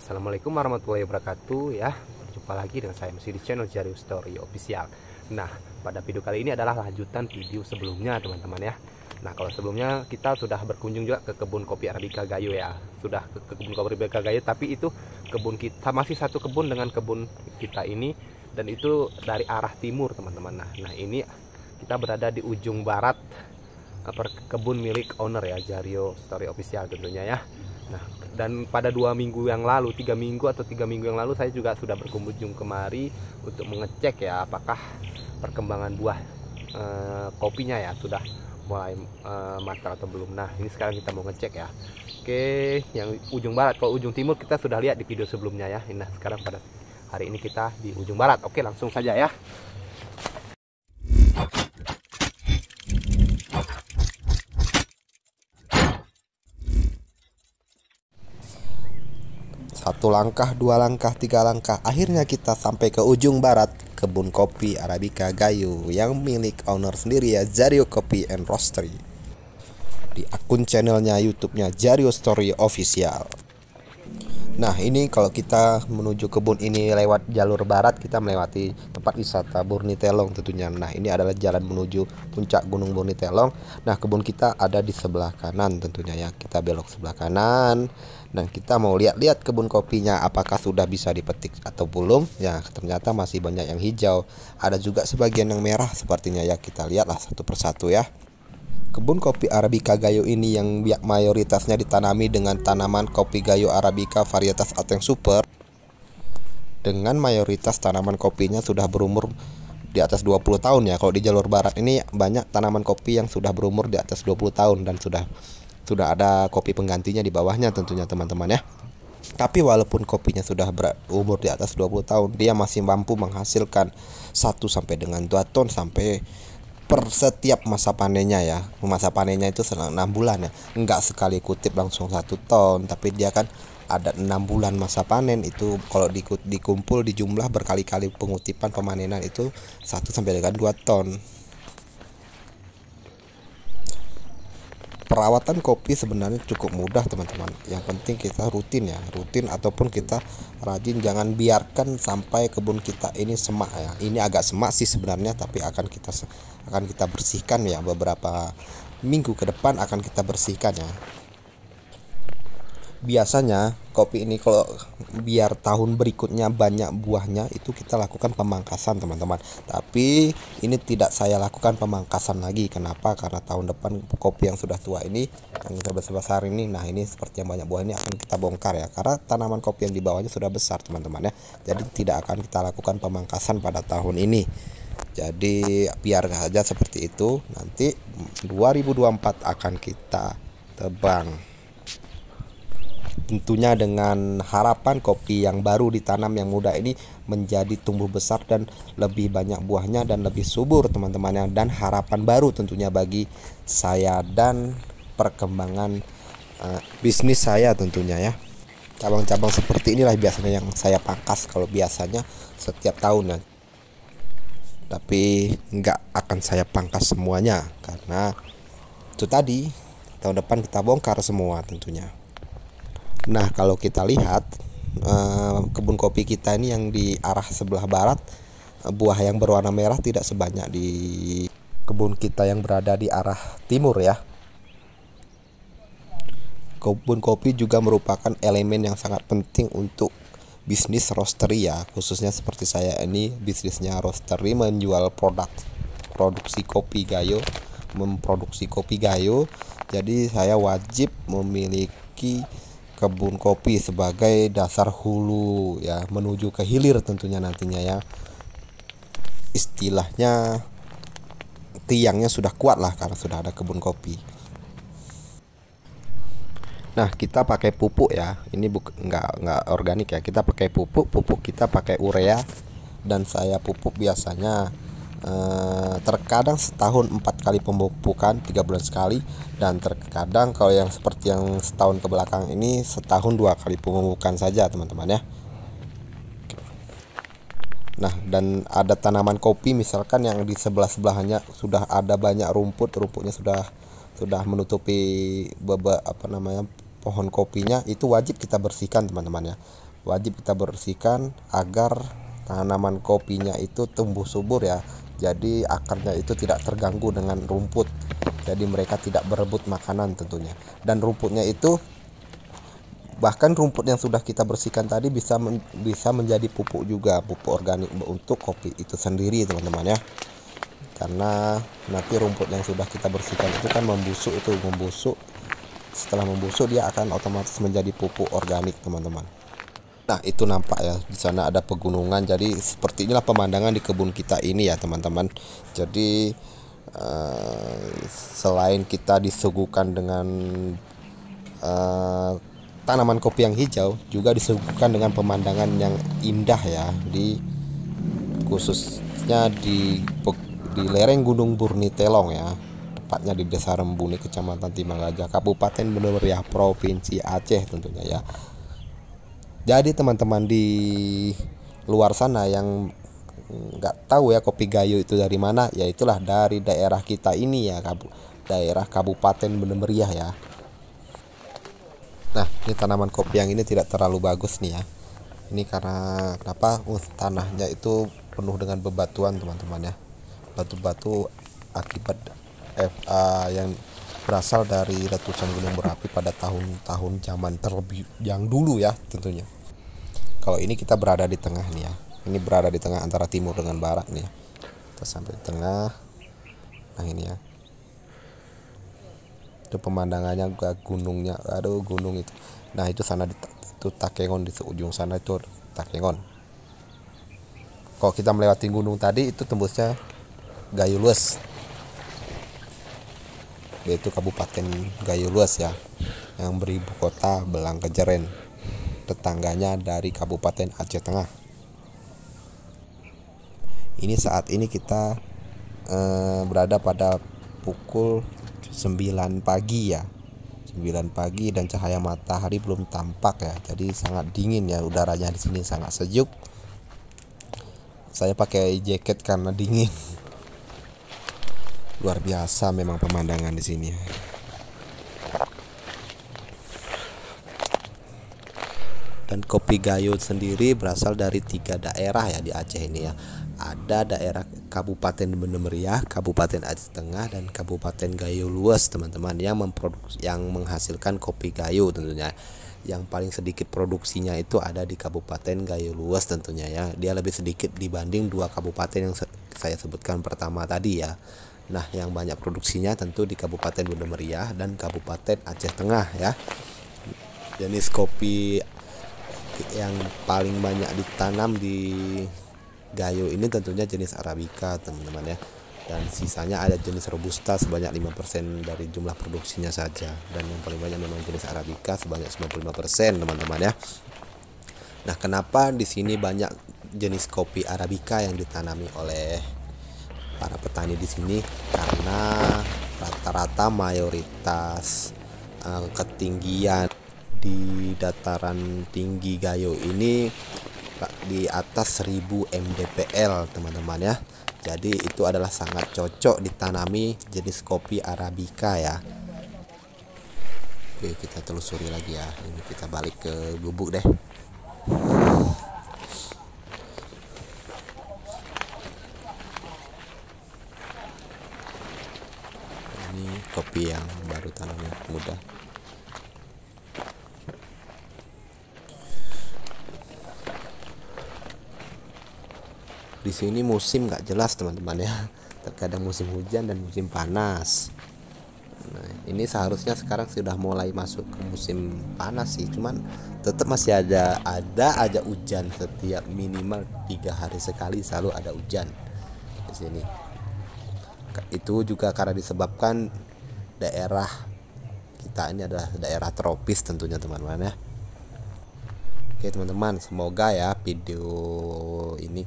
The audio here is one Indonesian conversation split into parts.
Assalamualaikum warahmatullahi wabarakatuh ya Berjumpa lagi dengan saya masih di channel Jari Story Official Nah pada video kali ini adalah lanjutan video sebelumnya teman-teman ya Nah kalau sebelumnya kita sudah berkunjung juga ke kebun kopi Arabica Gayo ya Sudah ke, ke kebun kopi Arabica Gayo tapi itu kebun kita masih satu kebun dengan kebun kita ini Dan itu dari arah timur teman-teman Nah, nah ini kita berada di ujung barat kebun milik owner ya Jario Story Official tentunya ya Nah dan pada dua minggu yang lalu tiga minggu atau tiga minggu yang lalu saya juga sudah berkunjung kemari untuk mengecek ya apakah perkembangan buah e, kopinya ya sudah mulai e, matang atau belum nah ini sekarang kita mau ngecek ya oke yang ujung barat kalau ujung timur kita sudah lihat di video sebelumnya ya nah sekarang pada hari ini kita di ujung barat oke langsung saja ya Satu langkah, dua langkah, tiga langkah. Akhirnya kita sampai ke ujung barat kebun kopi Arabica Gayu yang milik owner sendiri ya Jario Kopi and Roastery. Di akun channelnya YouTube-nya Jario Story Official. Nah ini kalau kita menuju kebun ini lewat jalur barat kita melewati tempat wisata Burni Telong tentunya. Nah ini adalah jalan menuju puncak Gunung Burni Telong. Nah kebun kita ada di sebelah kanan tentunya ya. Kita belok sebelah kanan dan kita mau lihat-lihat kebun kopinya apakah sudah bisa dipetik atau belum. Ya ternyata masih banyak yang hijau. Ada juga sebagian yang merah sepertinya ya kita lihatlah satu persatu ya. Kebun kopi Arabica Gayo ini yang mayoritasnya ditanami dengan tanaman kopi Gayo Arabica varietas Ateng Super dengan mayoritas tanaman kopinya sudah berumur di atas 20 tahun ya. Kalau di jalur barat ini banyak tanaman kopi yang sudah berumur di atas 20 tahun dan sudah sudah ada kopi penggantinya di bawahnya tentunya teman-teman ya. Tapi walaupun kopinya sudah berumur di atas 20 tahun, dia masih mampu menghasilkan 1 sampai dengan 2 ton sampai per setiap masa panennya ya masa panennya itu selang enam bulan ya enggak sekali kutip langsung satu ton tapi dia kan ada enam bulan masa panen itu kalau dikumpul di jumlah berkali-kali pengutipan pemanenan itu satu sampai dengan dua ton perawatan kopi sebenarnya cukup mudah teman-teman yang penting kita rutin ya rutin ataupun kita rajin jangan biarkan sampai kebun kita ini semak ya ini agak semak sih sebenarnya tapi akan kita akan kita bersihkan ya beberapa minggu ke depan akan kita bersihkan ya biasanya kopi ini kalau biar tahun berikutnya banyak buahnya itu kita lakukan pemangkasan teman-teman tapi ini tidak saya lakukan pemangkasan lagi kenapa karena tahun depan kopi yang sudah tua ini yang kita besar-besar ini nah ini seperti yang banyak buah ini akan kita bongkar ya karena tanaman kopi yang di bawahnya sudah besar teman-teman ya jadi tidak akan kita lakukan pemangkasan pada tahun ini jadi biar saja seperti itu nanti 2024 akan kita tebang tentunya dengan harapan kopi yang baru ditanam yang muda ini menjadi tumbuh besar dan lebih banyak buahnya dan lebih subur teman-teman ya. dan harapan baru tentunya bagi saya dan perkembangan uh, bisnis saya tentunya ya cabang-cabang seperti inilah biasanya yang saya pangkas kalau biasanya setiap tahun ya. tapi nggak akan saya pangkas semuanya karena itu tadi tahun depan kita bongkar semua tentunya Nah, kalau kita lihat eh, kebun kopi kita ini yang di arah sebelah barat eh, buah yang berwarna merah tidak sebanyak di kebun kita yang berada di arah timur ya. Kebun kopi juga merupakan elemen yang sangat penting untuk bisnis roastery ya, khususnya seperti saya ini bisnisnya roastery menjual produk produksi kopi gayo, memproduksi kopi gayo. Jadi saya wajib memiliki kebun kopi sebagai dasar hulu ya menuju ke hilir tentunya nantinya ya istilahnya tiangnya sudah kuat lah karena sudah ada kebun kopi Nah kita pakai pupuk ya ini bukan enggak nggak organik ya kita pakai pupuk pupuk kita pakai urea dan saya pupuk biasanya Eh, terkadang setahun empat kali pemupukan tiga bulan sekali dan terkadang kalau yang seperti yang setahun ke belakang ini setahun dua kali pemupukan saja teman-teman ya Nah, dan ada tanaman kopi misalkan yang di sebelah-sebelahnya sudah ada banyak rumput, rumputnya sudah sudah menutupi beba, apa namanya pohon kopinya itu wajib kita bersihkan teman-teman ya. Wajib kita bersihkan agar tanaman kopinya itu tumbuh subur ya jadi akarnya itu tidak terganggu dengan rumput jadi mereka tidak berebut makanan tentunya dan rumputnya itu bahkan rumput yang sudah kita bersihkan tadi bisa men bisa menjadi pupuk juga pupuk organik untuk kopi itu sendiri teman-teman ya karena nanti rumput yang sudah kita bersihkan itu kan membusuk itu membusuk setelah membusuk dia akan otomatis menjadi pupuk organik teman-teman Nah, itu nampak ya. Di sana ada pegunungan. Jadi, seperti inilah pemandangan di kebun kita ini ya, teman-teman. Jadi, uh, selain kita disuguhkan dengan uh, tanaman kopi yang hijau, juga disuguhkan dengan pemandangan yang indah ya di khususnya di di lereng Gunung Burni Telong ya tepatnya di Desa Rembuni, Kecamatan Timangaja Kabupaten Benar ya, Provinsi Aceh tentunya ya. Jadi teman-teman di luar sana yang nggak tahu ya kopi gayo itu dari mana, ya itulah dari daerah kita ini ya, kabu daerah Kabupaten Bener Meriah ya. Nah, ini tanaman kopi yang ini tidak terlalu bagus nih ya. Ini karena kenapa? Uh, tanahnya itu penuh dengan bebatuan, teman-teman ya. Batu-batu akibat FA yang berasal dari letusan gunung berapi pada tahun-tahun zaman terlebih yang dulu ya tentunya. Kalau ini kita berada di tengah nih ya. Ini berada di tengah antara timur dengan barat nih. Ya. Kita sampai di tengah. Nah ini ya. Itu pemandangannya gunungnya. Aduh gunung itu. Nah itu sana di, itu Takengon di ujung sana itu Takengon. Kalau kita melewati gunung tadi itu tembusnya Gayulus yaitu Kabupaten Gayo Luas ya yang beribu kota Belang Kejeren tetangganya dari Kabupaten Aceh Tengah ini saat ini kita eh, berada pada pukul 9 pagi ya 9 pagi dan cahaya matahari belum tampak ya jadi sangat dingin ya udaranya di sini sangat sejuk saya pakai jaket karena dingin luar biasa memang pemandangan di sini dan kopi Gayo sendiri berasal dari tiga daerah ya di Aceh ini ya ada daerah Kabupaten Bende Meriah, Kabupaten Aceh Tengah dan Kabupaten Gayo Luas teman-teman yang memproduksi yang menghasilkan kopi gayo tentunya yang paling sedikit produksinya itu ada di Kabupaten Gayo Luas tentunya ya dia lebih sedikit dibanding dua kabupaten yang saya sebutkan pertama tadi ya Nah, yang banyak produksinya tentu di Kabupaten Bunda Meriah dan Kabupaten Aceh Tengah ya. Jenis kopi yang paling banyak ditanam di Gayo ini tentunya jenis Arabica, teman-teman ya. Dan sisanya ada jenis Robusta sebanyak 5% dari jumlah produksinya saja. Dan yang paling banyak memang jenis Arabica sebanyak 95%, teman-teman ya. Nah, kenapa di sini banyak jenis kopi Arabica yang ditanami oleh petani di sini karena rata-rata mayoritas uh, ketinggian di dataran tinggi Gayo ini di atas 1000 mdpl teman-teman ya jadi itu adalah sangat cocok ditanami jenis kopi arabica ya oke kita telusuri lagi ya ini kita balik ke gubuk deh di sini musim nggak jelas teman-teman ya terkadang musim hujan dan musim panas nah, ini seharusnya sekarang sudah mulai masuk ke musim panas sih cuman tetap masih ada ada aja hujan setiap minimal tiga hari sekali selalu ada hujan di sini itu juga karena disebabkan daerah kita ini adalah daerah tropis tentunya teman-teman ya Oke teman-teman, semoga ya video ini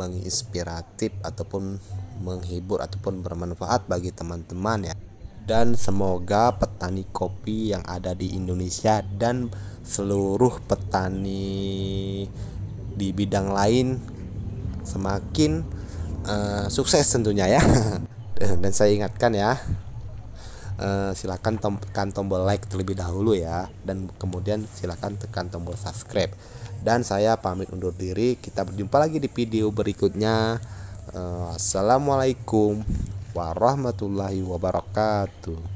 menginspiratif ataupun menghibur ataupun bermanfaat bagi teman-teman ya. Dan semoga petani kopi yang ada di Indonesia dan seluruh petani di bidang lain semakin uh, sukses tentunya ya. Dan saya ingatkan ya, Eh, silakan tekan tombol like terlebih dahulu ya dan kemudian silakan tekan tombol subscribe dan saya pamit undur diri kita berjumpa lagi di video berikutnya eh, assalamualaikum warahmatullahi wabarakatuh